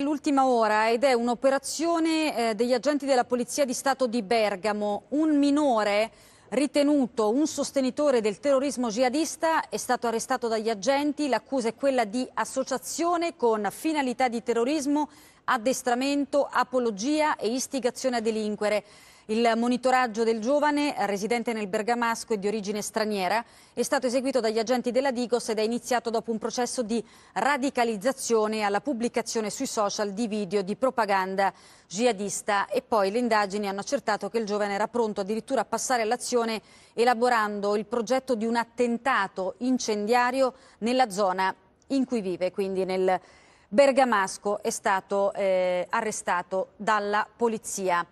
L'ultima ora ed è un'operazione eh, degli agenti della Polizia di Stato di Bergamo. Un minore ritenuto un sostenitore del terrorismo jihadista è stato arrestato dagli agenti. L'accusa è quella di associazione con finalità di terrorismo, addestramento, apologia e istigazione a delinquere. Il monitoraggio del giovane, residente nel Bergamasco e di origine straniera, è stato eseguito dagli agenti della Digos ed è iniziato dopo un processo di radicalizzazione alla pubblicazione sui social di video di propaganda jihadista e poi le indagini hanno accertato che il giovane era pronto addirittura a passare all'azione elaborando il progetto di un attentato incendiario nella zona in cui vive, quindi nel Bergamasco è stato eh, arrestato dalla polizia.